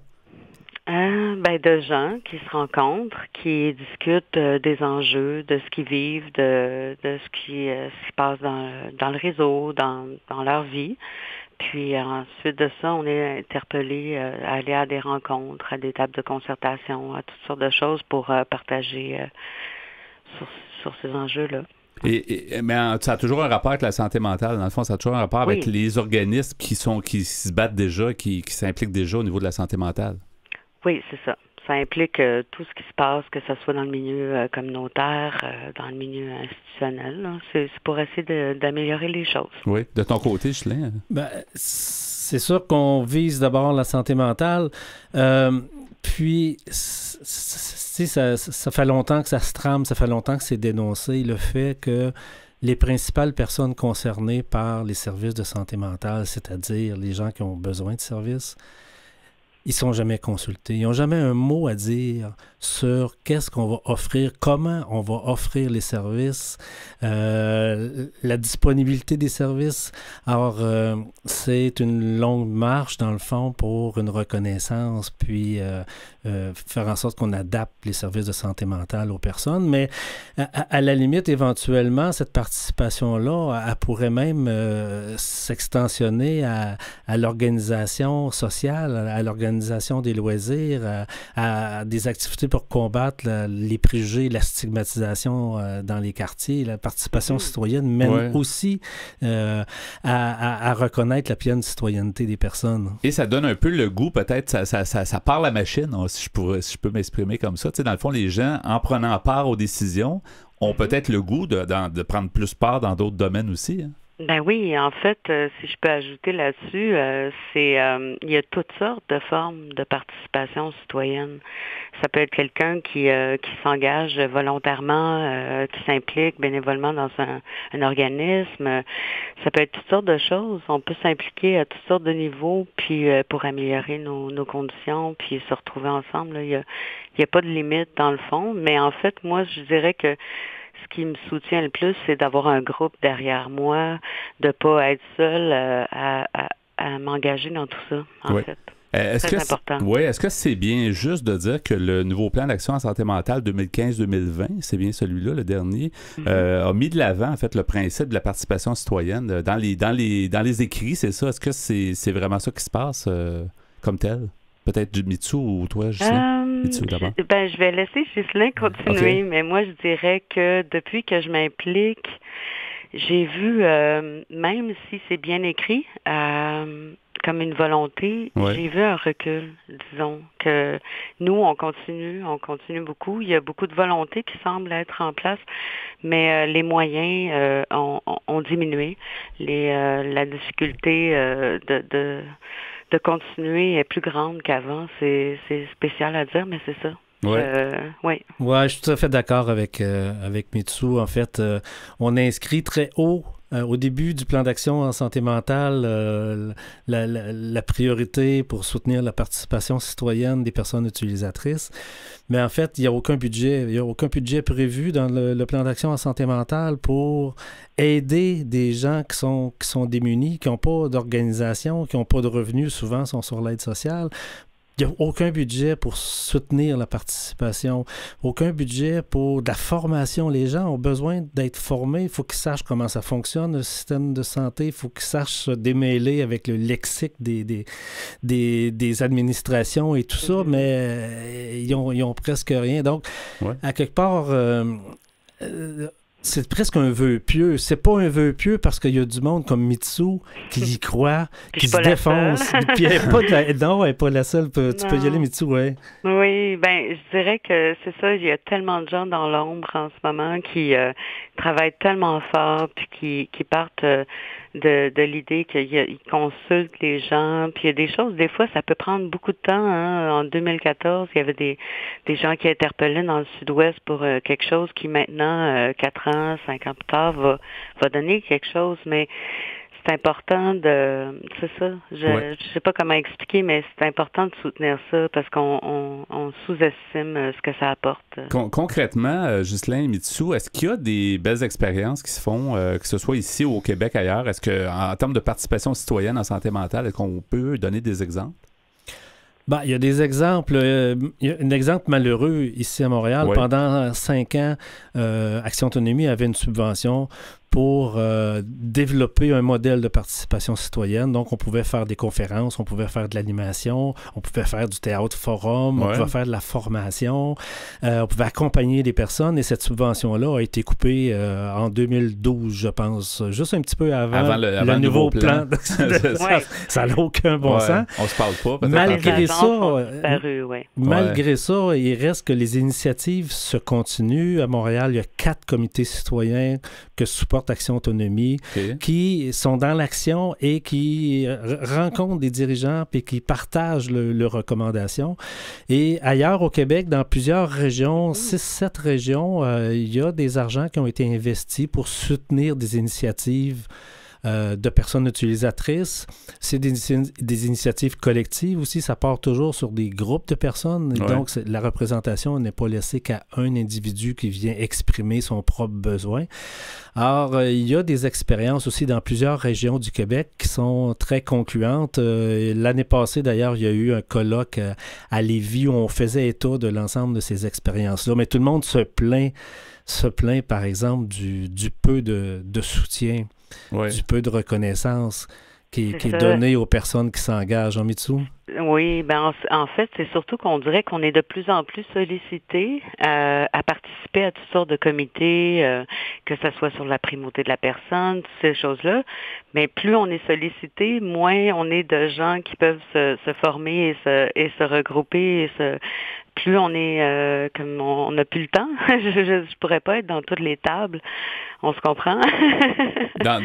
Ah, ben, de gens qui se rencontrent, qui discutent euh, des enjeux, de ce qu'ils vivent, de, de ce qui se passe dans, dans le réseau, dans, dans leur vie. Puis ensuite de ça, on est interpellé euh, à aller à des rencontres, à des tables de concertation, à toutes sortes de choses pour euh, partager euh, sur, ces enjeux-là. Et, mais ça a toujours un rapport avec la santé mentale. Dans le fond, ça a toujours un rapport avec les organismes qui sont qui se battent déjà, qui, qui s'impliquent déjà au niveau de la santé mentale. Oui, c'est ça ça implique euh, tout ce qui se passe, que ce soit dans le milieu euh, communautaire, euh, dans le milieu institutionnel. C'est pour essayer d'améliorer les choses. Oui. De ton côté, Chelin? Ben, c'est sûr qu'on vise d'abord la santé mentale. puis, si ça, ça fait longtemps que ça se trame, ça fait longtemps que c'est dénoncé, le fait que les principales personnes concernées par les services de santé mentale, c'est-à-dire les gens qui ont besoin de services, ils sont jamais consultés, ils n'ont jamais un mot à dire sur qu'est-ce qu'on va offrir, comment on va offrir les services, euh, la disponibilité des services. Alors, euh, c'est une longue marche, dans le fond, pour une reconnaissance, puis euh, faire en sorte qu'on adapte les services de santé mentale aux personnes. Mais à, la limite, éventuellement, cette participation-là, elle pourrait même s'extensionner à, l'organisation sociale, à l'organisation des loisirs, à des activités pour combattre les préjugés, la stigmatisation euh, dans les quartiers. La participation mhm. citoyenne mène aussi euh, à, reconnaître la pleine citoyenneté des personnes. Et ça donne un peu le goût, peut-être, ça, ça, ça, part la machine, hein, si, je pourrais, je peux m'exprimer comme ça. dans le fond, les gens, en prenant part aux décisions, ont mhm. peut-être le goût de, prendre plus part dans d'autres domaines aussi. Hein. Ben oui, en fait, euh, si je peux ajouter là-dessus, euh, c'est euh, il y a toutes sortes de formes de participation citoyenne. Ça peut être quelqu'un qui, qui s'engage volontairement, qui s'implique bénévolement dans un, un, organisme. Ça peut être toutes sortes de choses. On peut s'impliquer à toutes sortes de niveaux, puis pour améliorer nos, nos, conditions, puis se retrouver ensemble. Il n'y il y a pas de limite dans le fond. Mais en fait, moi, je dirais que qui me soutient le plus, c'est d'avoir un groupe derrière moi, de ne pas être seul euh, à, m'engager dans tout ça, oui. fait. Euh, est-ce, que est, est-ce que c'est bien juste de dire que le nouveau plan d'action en santé mentale 2015-2020, c'est bien celui-là, le dernier, mhm. euh, a mis de l'avant en fait le principe de la participation citoyenne dans les dans les dans les écrits, c'est ça Est-ce que c'est, vraiment ça qui se passe comme tel Peut-être du Mitsou ou toi, Justine? Euh, ben, je vais laisser Justine continuer, mais moi, je dirais que depuis que je m'implique, j'ai vu, euh, même si c'est bien écrit, euh, comme une volonté, j'ai vu un recul, disons, que nous, on continue, on continue beaucoup. Il y a beaucoup de volonté qui semble être en place, mais les moyens ont, diminué. Les, la difficulté de de continuer est plus grande qu'avant. C'est spécial à dire, mais c'est ça. Euh, ouais. je suis tout à fait d'accord avec, euh, avec Mitsu. En fait, euh, on inscrit très haut au début du plan d'action en santé mentale, la, priorité pour soutenir la participation citoyenne des personnes utilisatrices. Mais en fait, il n'y a aucun budget. Il a aucun budget prévu dans le, plan d'action en santé mentale pour aider des gens qui sont, qui sont démunis, qui n'ont pas d'organisation, qui n'ont pas de revenus, souvent sont sur l'aide sociale, il n'y a aucun budget pour soutenir la participation, aucun budget pour de la formation. Les gens ont besoin d'être formés. Il faut qu'ils sachent comment ça fonctionne, le système de santé. Il faut qu'ils sachent se démêler avec le lexique des, des, des, administrations et tout ça, mhm. mais euh, ils, ont, ils ont presque rien. Donc, à quelque part... Euh, euh, c'est presque un vœu pieux. C'est pas un vœu pieux parce qu'il y a du monde comme Mitsu qui y croit, (laughs) qui se défonce. (laughs) Non, elle n'est pas la seule. Tu peux y aller, Mitsu, ouais. Oui, ben je dirais que c'est ça. Il y a tellement de gens dans l'ombre en ce moment qui euh, travaillent tellement fort puis qui, qui partent. Euh, de, l'idée qu'il consulte les gens. Puis il y a des choses, des fois, ça peut prendre beaucoup de temps. Hein. En 2014, il y avait des, gens qui interpellaient dans le sud-ouest pour euh, quelque chose qui maintenant, euh, quatre ans, cinq ans plus tard, va, va donner quelque chose. Mais c'est important de, c'est ça. Je, sais pas comment expliquer, mais c'est important de soutenir ça parce qu'on sous-estime euh, ce que ça apporte. concrètement, euh, Ghislain Mitsou, est-ce qu'il y a des belles expériences qui se font, euh, que ce soit ici ou au Québec ailleurs Est-ce qu'en termes de participation citoyenne en santé mentale, est-ce qu'on peut donner des exemples Bah, il y a des exemples. il y a un exemple malheureux ici à Montréal. Pendant cinq ans, Action Autonomie avait une subvention pour euh, développer un modèle de participation citoyenne. Donc, on pouvait faire des conférences, on pouvait faire de l'animation, on pouvait faire du théâtre forum, on pouvait faire de la formation, euh, on pouvait accompagner des personnes. Et cette subvention-là a été coupée euh, en 2012, je pense, juste un petit peu avant, le, nouveau, plan. (laughs) (laughs) ça n'a aucun bon sens. On se parle pas. Malgré ça, malgré ça, il reste que les initiatives se continuent. À Montréal, il y a quatre comités citoyens que supportent Action Autonomie, qui sont dans l'action et qui euh, rencontrent des dirigeants et qui partagent le, leurs recommandations. Et ailleurs au Québec, dans plusieurs régions, 6-7 mmh. régions, euh, il y a des argents qui ont été investis pour soutenir des initiatives euh, de personnes utilisatrices. C'est des, initiatives collectives aussi. Ça part toujours sur des groupes de personnes. Donc, la représentation n'est pas laissée qu'à un individu qui vient exprimer son propre besoin. Alors, euh, il y a des expériences aussi dans plusieurs régions du Québec qui sont très concluantes. Euh, l'année passée, d'ailleurs, il y a eu un colloque à Lévis où on faisait état de l'ensemble de ces expériences-là. Mais tout le monde se plaint se plaint, par exemple, du, peu de soutien du peu de reconnaissance qui, est, qui donnée aux personnes qui s'engagent en Mitsu. Oui, ben en, fait, c'est surtout qu'on dirait qu'on est de plus en plus sollicité euh, à participer à toutes sortes de comités, euh, que ce soit sur la primauté de la personne, toutes ces choses-là. Mais plus on est sollicité, moins on est de gens qui peuvent se, former et se, regrouper plus on est euh, comme on n'a plus le temps, (laughs) je ne pourrais pas être dans toutes les tables on se comprend.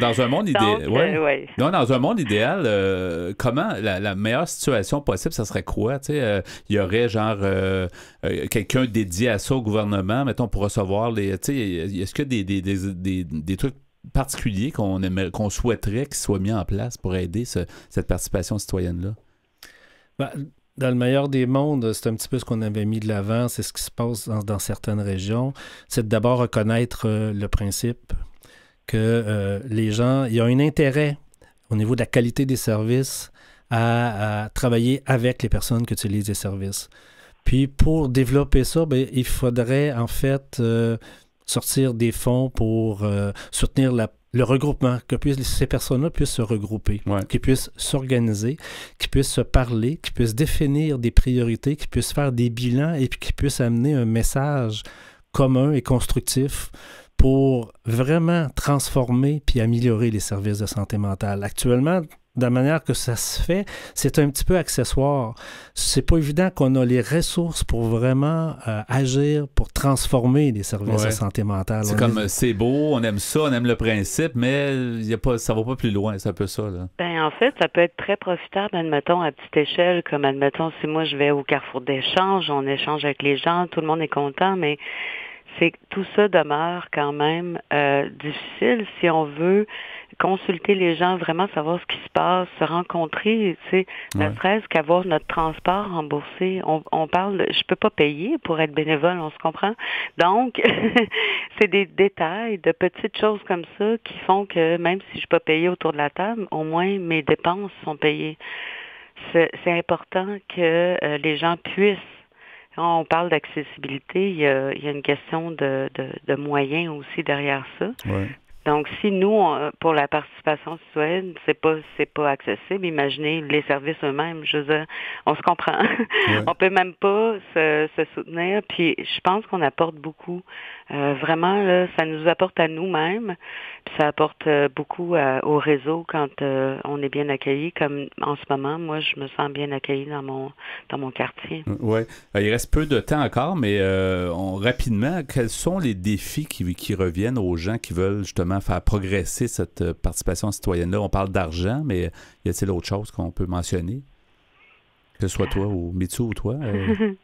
(laughs) dans, un monde idéal, euh, dans un monde idéal, euh, comment la, meilleure situation possible, ça serait quoi Tu il euh, y aurait genre quelqu'un dédié à ça au gouvernement, mettons pour recevoir les, tu sais, est-ce que des, des, des, trucs particuliers qu'on qu'on souhaiterait qu'ils soient mis en place pour aider cette participation citoyenne là? Ben, dans le meilleur des mondes, c'est un petit peu ce qu'on avait mis de l'avant, c'est ce qui se passe dans, certaines régions. C'est d'abord reconnaître euh, le principe que euh, les gens, il y a un intérêt au niveau de la qualité des services à, travailler avec les personnes qui utilisent les services. Puis pour développer ça, ben, il faudrait en fait euh, sortir des fonds pour soutenir la le regroupement, que puissent, ces personnes-là puissent se regrouper, qui qu'ils puissent s'organiser, qu'ils puissent se parler, qu'ils puissent définir des priorités, qu'ils puissent faire des bilans et qui puissent amener un message commun et constructif pour vraiment transformer puis améliorer les services de santé mentale. Actuellement, de la manière que ça se fait, c'est un petit peu accessoire. C'est pas évident qu'on a les ressources pour vraiment euh, agir, pour transformer les services de santé mentale. C'est comme euh, c'est beau, on aime ça, on aime le principe, mais y a pas, ça va pas plus loin, c'est un peu ça. Là. Ben, en fait, ça peut être très profitable, admettons, à petite échelle, comme admettons, si moi je vais au carrefour d'échange, on échange avec les gens, tout le monde est content, mais c'est tout ça demeure quand même euh, difficile si on veut consulter les gens, vraiment savoir ce qui se passe, se rencontrer, tu sais, ne serait-ce qu'avoir notre transport remboursé. On, parle, je peux pas payer pour être bénévole, on se comprend. Donc, (laughs) c'est des détails, de petites choses comme ça qui font que même si je peux pas payer autour de la table, au moins mes dépenses sont payées. C'est important que euh, les gens puissent on parle d'accessibilité, il, y, a, une question de, moyens aussi derrière ça. Ouais. Donc, si nous, euh, pour la participation citoyenne, c'est pas c'est pas accessible, imaginez les services eux-mêmes. Je on se comprend. On (laughs) on peut même pas se, soutenir. Puis, je pense qu'on apporte beaucoup. Euh, vraiment, ça nous apporte à nous-mêmes. Puis, ça apporte euh, beaucoup au réseau quand on est bien accueilli. Comme en ce moment, moi, je me sens bien accueilli dans mon dans mon quartier. Mmh, oui. Il reste peu de temps encore, mais rapidement, quels sont les défis qui reviennent aux gens qui veulent justement faire progresser cette euh, participation citoyenne-là? On parle d'argent, mais y a-t-il autre chose qu'on peut mentionner? Que ce soit toi ou Mitsu ou toi.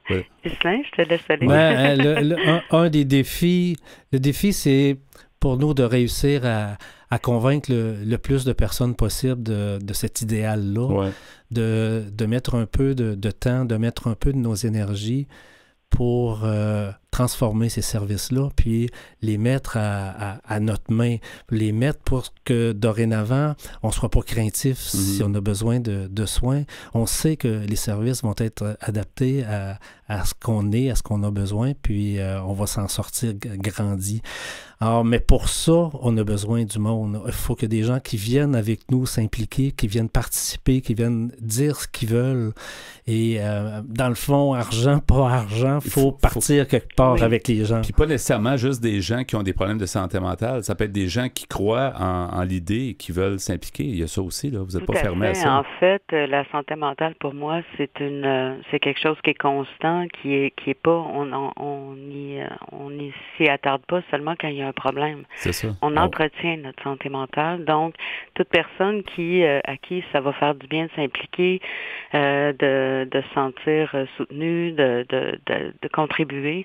C'est euh, (laughs) je te laisse aller. Hein, (laughs) un, des défis, le défi, c'est pour nous de réussir à, convaincre le, plus de personnes possible de, cet idéal-là, de, mettre un peu de, temps, de mettre un peu de nos énergies pour, euh, transformer ces services-là, puis les mettre à, à, notre main, les mettre pour que dorénavant, on soit pas craintif mhm. si on a besoin de, soins. On sait que les services vont être adaptés à, à ce qu'on est, à ce qu'on a besoin, puis euh, on va s'en sortir grandi. Alors, mais pour ça, on a besoin du monde. Il faut que des gens qui viennent avec nous s'impliquer, qui viennent participer, qui viennent dire ce qu'ils veulent. Et euh, dans le fond, argent, pas argent, faut, partir quelque avec les gens. pas nécessairement juste des gens qui ont des problèmes de santé mentale. Ça peut être des gens qui croient en, l'idée et qui veulent s'impliquer. Il y a ça aussi, là. Vous n'êtes pas à ça. En fait, euh, la santé mentale, pour moi, c'est une euh, c'est quelque chose qui est constant, qui est qui est pas on n'y euh, s'y attarde pas seulement quand il y a un problème. C'est ça. On entretient notre santé mentale. Donc, toute personne qui à qui ça va faire du bien de s'impliquer, de, se sentir soutenu, de, de contribuer,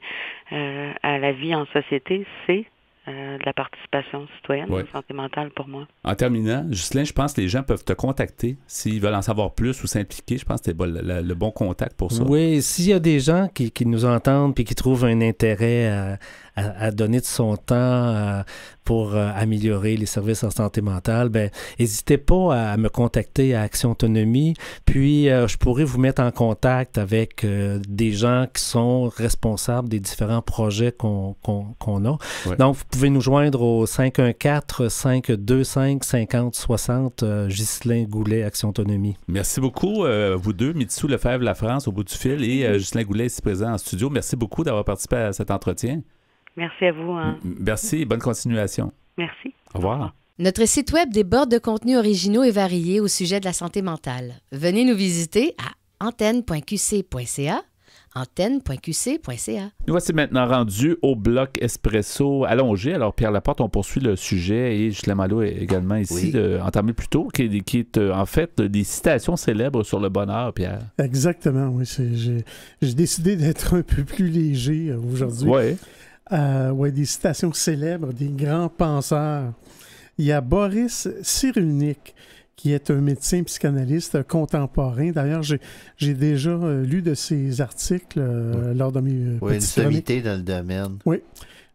euh, à la vie en société, c'est euh, de la participation citoyenne sentimentale santé pour moi. En terminant, Justine, je pense que les gens peuvent te contacter s'ils veulent en savoir plus ou s'impliquer. Je pense que c'est le, bon contact pour ça. Oui, s'il y a des gens qui, qui nous entendent et qui trouvent un intérêt à, à, donner de son temps euh, pour euh, améliorer les services en santé mentale, ben n'hésitez pas à me contacter à Action Autonomie, puis euh, je pourrais vous mettre en contact avec des gens qui sont responsables des différents projets qu'on a. Donc, vous pouvez nous joindre au 514-525-5060, Ghislain Goulet, Action Autonomie. Merci beaucoup, vous deux, Mitsou Lefebvre, La France, au bout du fil, et Ghislain Goulet, ici présent en studio. Merci beaucoup d'avoir participé à cet entretien. Merci à vous. Hein. Merci, bonne continuation. Merci. Au revoir. Notre site web déborde de contenus originaux et variés au sujet de la santé mentale. Venez nous visiter à antenne.qc.ca antenne.qc.ca. Nous voici maintenant rendus au bloc espresso allongé. Alors, Pierre Laporte, on poursuit le sujet et je' Malo est également ici, entamé plus tôt, qui, qui, est euh, en fait euh, des citations célèbres sur le bonheur, Pierre. Exactement, oui. J'ai décidé d'être un peu plus léger euh, aujourd'hui. Oui euh, des citations célèbres des grands penseurs. Il y a Boris Cyrulnik, qui est un médecin psychanalyste contemporain. D'ailleurs, j'ai déjà euh, lu de ses articles euh, lors de mes... Euh, oui, une sommité dans le domaine. Oui,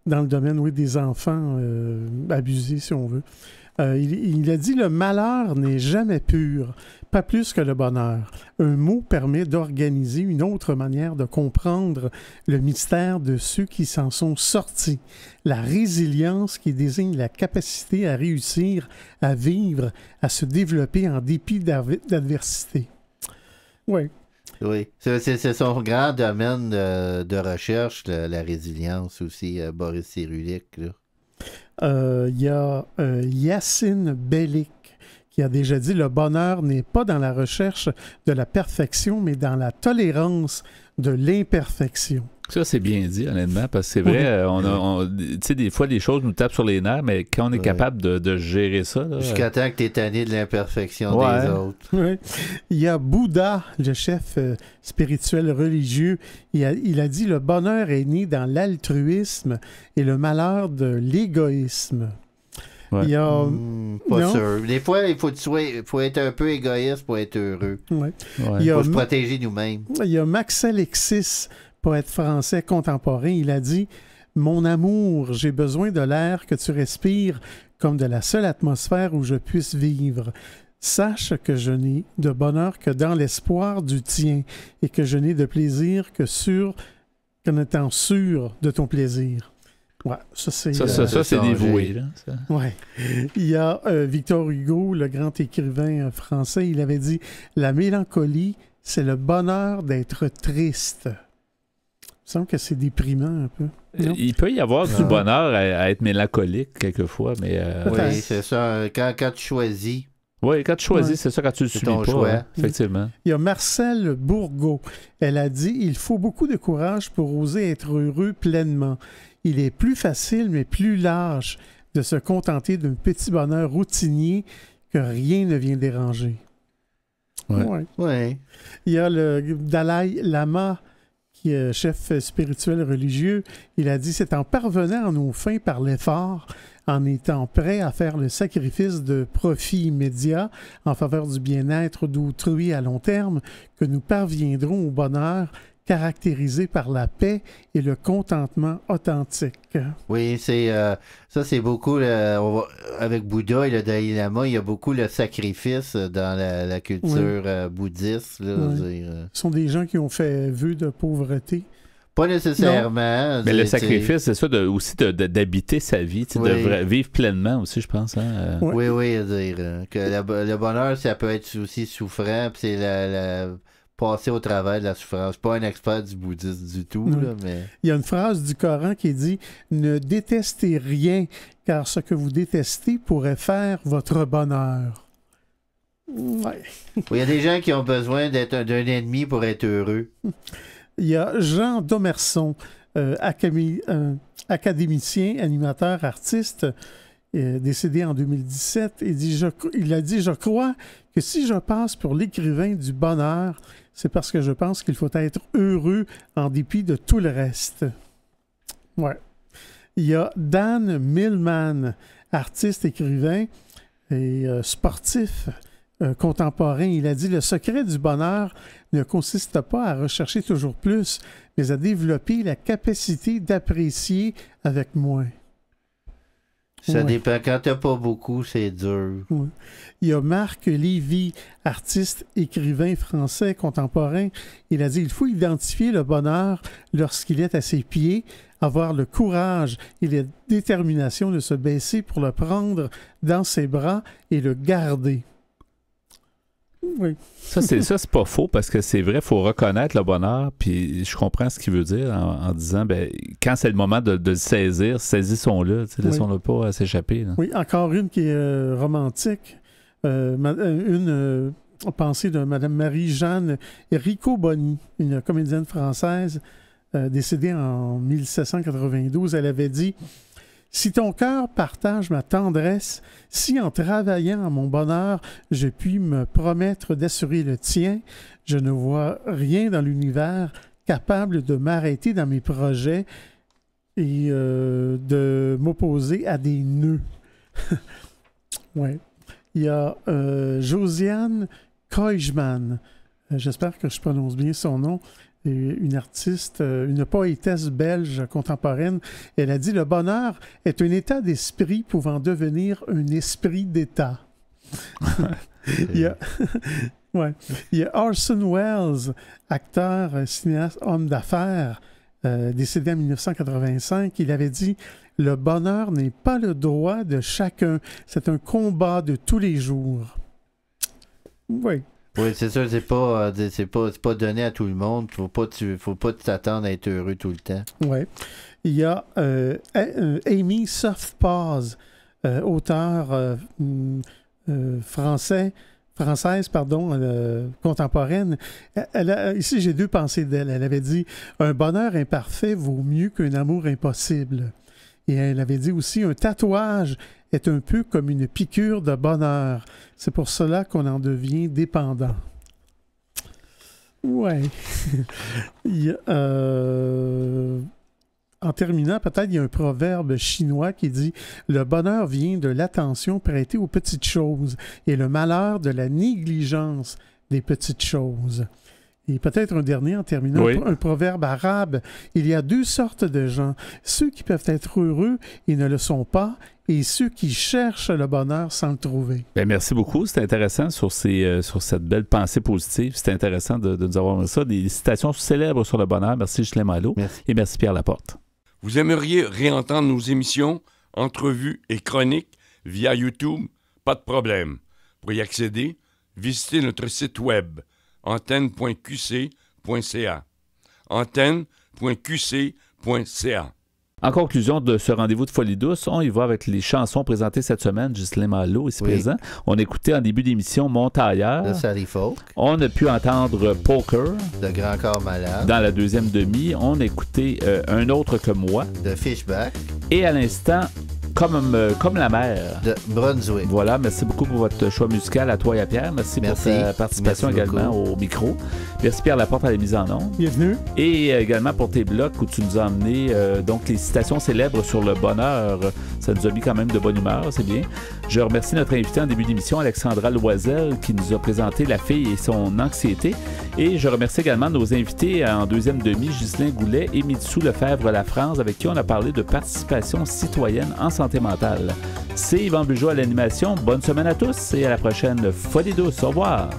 dans le domaine oui, des enfants abusés, si on veut. Euh, il, a dit le malheur n'est jamais pur, pas plus que le bonheur. Un mot permet d'organiser une autre manière de comprendre le mystère de ceux qui s'en sont sortis. La résilience qui désigne la capacité à réussir, à vivre, à se développer en dépit d'adversité. Oui. Oui, c'est son grand domaine euh, de, recherche, la, résilience aussi, euh, Boris Cyrulnik. Là. Il euh, y a euh, Yacine Bellic qui a déjà dit le bonheur n'est pas dans la recherche de la perfection, mais dans la tolérance de l'imperfection. Ça, c'est bien dit, honnêtement, parce que c'est vrai, euh, on, tu sais, des fois, les choses nous tapent sur les nerfs, mais quand on est capable de, gérer ça. Jusqu'à temps que tu es tanné de l'imperfection des autres. (laughs) Il y a Bouddha, le chef euh, spirituel religieux. Il a, dit Le bonheur est né dans l'altruisme et le malheur de l'égoïsme. Hmm, pas sûr. Des fois, il faut, être un peu égoïste pour être heureux. Il faut se protéger nous-mêmes. Il y a Max Alexis, poète français contemporain, il a dit Mon amour, j'ai besoin de l'air que tu respires comme de la seule atmosphère où je puisse vivre. Sache que je n'ai de bonheur que dans l'espoir du tien et que je n'ai de plaisir que sur étant sûr de ton plaisir. Ouais, ça, c'est, ça, euh, dévoué. Là, Ouais. Il y a euh, Victor Hugo, le grand écrivain euh, français, il avait dit La mélancolie, c'est le bonheur d'être triste. Il que c'est déprimant un peu. Euh, il peut y avoir du (laughs) bonheur à, être mélancolique quelquefois, mais. Euh, oui, c'est ça. Quand, quand tu choisis. Oui, quand tu choisis, c'est ça, quand tu le suis hein, effectivement. Il y a Marcel Bourgault. Elle a dit « Il faut beaucoup de courage pour oser être heureux pleinement. Il est plus facile, mais plus large, de se contenter d'un petit bonheur routinier que rien ne vient déranger. Oui. ouais. Il y a le Dalai Lama chef spirituel religieux, il a dit C'est en parvenant à nos fins par l'effort, en étant prêt à faire le sacrifice de profit immédiat en faveur du bien-être d'autrui à long terme, que nous parviendrons au bonheur caractérisé par la paix et le contentement authentique. Oui, c'est euh, ça, c'est beaucoup avec Bouddha et le Dalai Lama, il y a beaucoup le sacrifice dans la, culture euh, bouddhiste. Euh. Ce sont des gens qui ont fait vœu de pauvreté. Pas nécessairement. Mais le sacrifice, c'est ça, aussi d'habiter sa vie, de vivre pleinement aussi, je pense. Hein, oui, oui, que le, bonheur, ça peut être aussi souffrant, c'est la passer au travers de la souffrance. Je suis pas un expert du bouddhisme du tout, là, mais... Il y a une phrase du Coran qui dit « Ne détestez rien, car ce que vous détestez pourrait faire votre bonheur. » Il y a des gens qui ont besoin d'être d'un ennemi pour être heureux. Il y a Jean Domerson, euh, académicien, animateur, artiste, euh, décédé en 2017. Il, dit, il a dit Je crois que si je passe pour l'écrivain du bonheur, c'est parce que je pense qu'il faut être heureux en dépit de tout le reste. Ouais. Il y a Dan Millman, artiste, écrivain et euh, sportif euh, contemporain. Il a dit Le secret du bonheur ne consiste pas à rechercher toujours plus, mais à développer la capacité d'apprécier avec moins. Ça dépend. Quand t'as pas beaucoup, c'est dur. Il y a Marc Lévy, artiste, écrivain français contemporain. Il a dit il faut identifier le bonheur lorsqu'il est à ses pieds, avoir le courage et la détermination de se baisser pour le prendre dans ses bras et le garder. Oui. Ça, c'est ça, pas faux parce que c'est vrai, faut reconnaître le bonheur. Puis je comprends ce qu'il veut dire en, disant, ben, quand c'est le moment de, le saisir, saisissons-le, oui. laissons-le pas s'échapper. Oui, encore une qui est euh, romantique, euh, euh, une pensée de Madame Marie-Jeanne Rico Bonny, une comédienne française décédée en 1792. Elle avait dit. Si ton cœur partage ma tendresse, si en travaillant à mon bonheur, je puis me promettre d'assurer le tien, je ne vois rien dans l'univers capable de m'arrêter dans mes projets et euh, de m'opposer à des nœuds. (laughs) ouais. Il y a euh, Josiane Koijman, euh, j'espère que je prononce bien son nom, une artiste, euh, une poétesse belge contemporaine. Elle a dit Le bonheur est un état d'esprit pouvant devenir un esprit d'État. (laughs) il, y a, (laughs) ouais. il y a Orson Welles, acteur, euh, cinéaste, homme d'affaires, euh, décédé en 1985. Il avait dit Le bonheur n'est pas le droit de chacun, c'est un combat de tous les jours. Oui. Oui, c'est sûr, euh, c'est pas, c'est pas, donné à tout le monde. Faut pas, tu, faut pas t'attendre à être heureux tout le temps. Oui. Il y a euh, euh, Amy Softpause, auteur mm, français, française, pardon, contemporaine. Elle ici, j'ai deux pensées d'elle. Elle avait dit un bonheur imparfait vaut mieux qu'un amour impossible. Et elle avait dit aussi un tatouage est un peu comme une piqûre de bonheur. C'est pour cela qu'on en devient dépendant. Ouais. (laughs) Euh, en terminant, peut-être il y a un proverbe chinois qui dit Le bonheur vient de l'attention prêtée aux petites choses et le malheur de la négligence des petites choses. Et peut-être un dernier en terminant, un proverbe arabe. Il y a deux sortes de gens, ceux qui peuvent être heureux et ne le sont pas, et ceux qui cherchent le bonheur sans le trouver. Ben, merci beaucoup. C'était intéressant euh, sur, cette belle pensée positive. C'était intéressant de, nous avoir mis ça. Des citations célèbres sur le bonheur. Merci, je Malot. Merci. Et merci, Pierre Laporte. Vous aimeriez réentendre nos émissions, entrevues et chroniques via YouTube? Pas de problème. Pour y accéder, visitez notre site web antenne.qc.ca antenne.qc.ca en conclusion de ce rendez-vous de Folie douce, on y va avec les chansons présentées cette semaine. Justin Malo ici présent. On écoutait en début d'émission Montailleur. De Sally On a pu entendre Poker. De Grand Corps Malade. Dans la deuxième demi, on écoutait écouté euh, Un autre que moi. De Fishback. Et à l'instant, comme, euh, comme la mer. De Brunswick. Voilà, merci beaucoup pour votre choix musical à toi et à Pierre. Merci, pour ta participation également au micro. Merci Pierre Laporte à la mise en nom. Bienvenue. Et euh, également pour tes blocs où tu nous as emmené euh, donc les citations célèbres sur le bonheur. Ça nous a mis quand même de bonne humeur, c'est bien. Je remercie notre invité en début d'émission, Alexandra Loisel, qui nous a présenté la fille et son anxiété. Et je remercie également nos invités en deuxième demi, Ghislain Goulet et Mitsou Lefebvre La France, avec qui on a parlé de participation citoyenne en santé mentale. C'est Yvan Bugeaud à l'animation. Bonne semaine à tous et à la prochaine Folie douce. Au revoir.